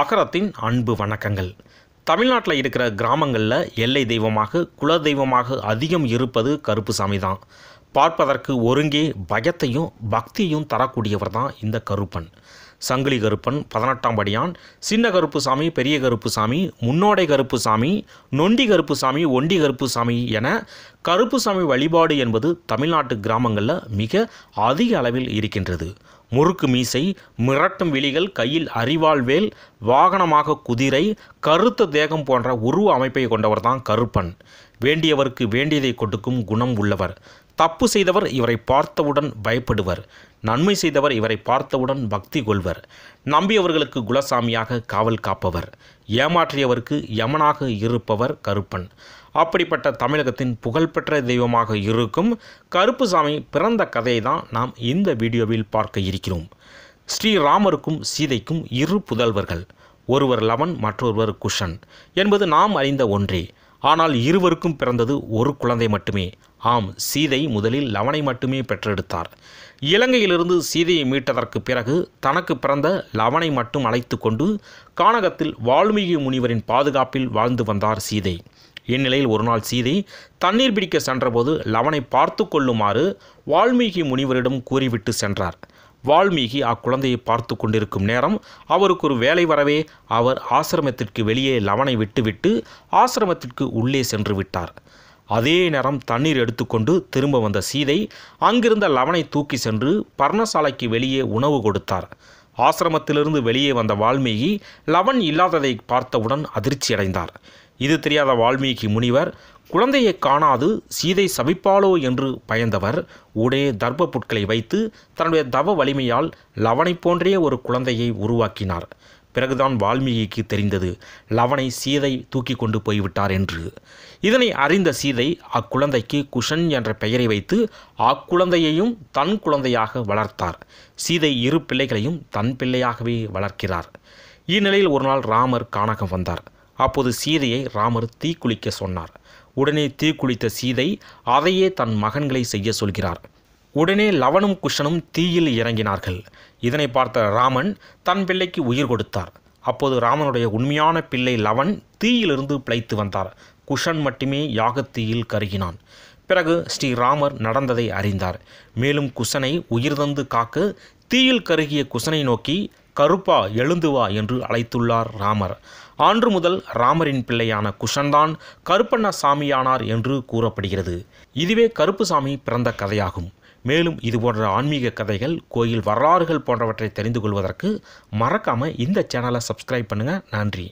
அகரத்தின் அன்பு வணக்கங்கள் தமிழ்நாட்டில் இருக்கிற கிராமங்களில் எல்லை தெய்வமாக குல தெய்வமாக அதிகம் இருப்பது கருப்புசாமி தான் பார்ப்பதற்கு ஒருங்கே பயத்தையும் பக்தியும் தரக்கூடியவர் தான் இந்த கருப்பன் சங்கிலி கருப்பன் பதினெட்டாம் படியான் சின்ன கருப்புசாமி பெரிய கருப்புசாமி முன்னோடை கருப்பு சாமி நொண்டி கருப்பு சாமி ஒண்டி கருப்பு சாமி என கருப்புசாமி வழிபாடு என்பது தமிழ்நாட்டு கிராமங்களில் மிக அதிக அளவில் இருக்கின்றது முறுக்கு மீசை மிரட்டும் விழிகள் கையில் அறிவாள்வேல் வாகனமாக குதிரை கருத்த தேகம் போன்ற உருவ அமைப்பை கொண்டவர் தான் கருப்பன் வேண்டியவருக்கு வேண்டியதை கொடுக்கும் குணம் உள்ளவர் தப்பு செய்தவர் இவரை பார்த்தவுடன் பயப்படுவர் நன்மை செய்தவர் இவரை பார்த்தவுடன் பக்தி கொள்வர் நம்பியவர்களுக்கு குலசாமியாக காவல் காப்பவர் ஏமாற்றியவருக்கு யமனாக இருப்பவர் கருப்பன் அப்படிப்பட்ட தமிழகத்தின் புகழ்பெற்ற தெய்வமாக இருக்கும் கருப்புசாமி பிறந்த கதையை தான் நாம் இந்த வீடியோவில் பார்க்க இருக்கிறோம் ஸ்ரீராமருக்கும் சீதைக்கும் இரு புதல்வர்கள் ஒருவர் லவன் மற்றொருவர் குஷன் என்பது நாம் அறிந்த ஒன்றே ஆனால் இருவருக்கும் பிறந்தது ஒரு குழந்தை மட்டுமே ஆம் சீதை முதலில் லவனை மட்டுமே பெற்றெடுத்தார் இலங்கையிலிருந்து சீதையை மீட்டதற்கு பிறகு தனக்கு பிறந்த லவனை மட்டும் அழைத்து கொண்டு கானகத்தில் வால்மீகி முனிவரின் பாதுகாப்பில் வாழ்ந்து வந்தார் சீதை இந்நிலையில் ஒருநாள் சீதை தண்ணீர் பிடிக்க சென்றபோது லவனை பார்த்து கொள்ளுமாறு வால்மீகி முனிவரிடம் கூறிவிட்டு சென்றார் வால்மீகி அக்குழந்தையை பார்த்து கொண்டிருக்கும் நேரம் அவருக்கு ஒரு வேலை வரவே அவர் ஆசிரமத்திற்கு வெளியே லவனை விட்டுவிட்டு ஆசிரமத்திற்கு உள்ளே சென்று விட்டார் அதே நேரம் தண்ணீர் எடுத்துக்கொண்டு திரும்ப வந்த சீதை அங்கிருந்த லவனை தூக்கி சென்று பர்ணசாலைக்கு வெளியே உணவு கொடுத்தார் ஆசிரமத்திலிருந்து வெளியே வந்த வால்மீகி லவன் இல்லாததை பார்த்தவுடன் அதிர்ச்சியடைந்தார் இது தெரியாத வால்மீகி முனிவர் குழந்தையை காணாது சீதை சபிப்பாளோ என்று பயந்தவர் உடே தர்ப்ப புட்களை வைத்து தன்னுடைய தவ வலிமையால் லவனை போன்றே ஒரு குழந்தையை உருவாக்கினார் பிறகுதான் வால்மீகிக்கு தெரிந்தது லவனை சீதை தூக்கி கொண்டு போய்விட்டார் என்று இதனை அறிந்த சீதை அக்குழந்தைக்கு குஷன் என்ற பெயரை வைத்து அக்குழந்தையையும் தன் குழந்தையாக வளர்த்தார் சீதை இரு பிள்ளைகளையும் தன் பிள்ளையாகவே வளர்க்கிறார் இந்நிலையில் ஒரு நாள் ராமர் காணகம் வந்தார் அப்போது சீதையை ராமர் தீக்குளிக்க சொன்னார் உடனே தீக்குளித்த சீதை அதையே தன் மகன்களை செய்ய சொல்கிறார் உடனே லவனும் குஷனும் தீயில் இறங்கினார்கள் இதனை பார்த்த ராமன் தன் பிள்ளைக்கு உயிர் கொடுத்தார் அப்போது ராமனுடைய உண்மையான பிள்ளை லவன் தீயிலிருந்து பிழைத்து வந்தார் குஷன் மட்டுமே யாகத்தீயில் கருகினான் பிறகு ஸ்ரீராமர் நடந்ததை அறிந்தார் மேலும் குசனை உயிர் தந்து காக்க தீயில் கருகிய குசனை நோக்கி கருப்பா எழுந்து வா என்று அழைத்துள்ளார் ராமர் ஆன்று முதல் ராமரின் பிள்ளையான குஷன்தான் கருப்பண்ண சாமியானார் என்று கூறப்படுகிறது இதுவே கருப்புசாமி பிறந்த கதையாகும் மேலும் இதுபோன்ற ஆன்மீக கதைகள் கோயில் வரலாறுகள் போன்றவற்றை தெரிந்து கொள்வதற்கு மறக்காமல் இந்த சேனலை சப்ஸ்கிரைப் பண்ணுங்கள் நன்றி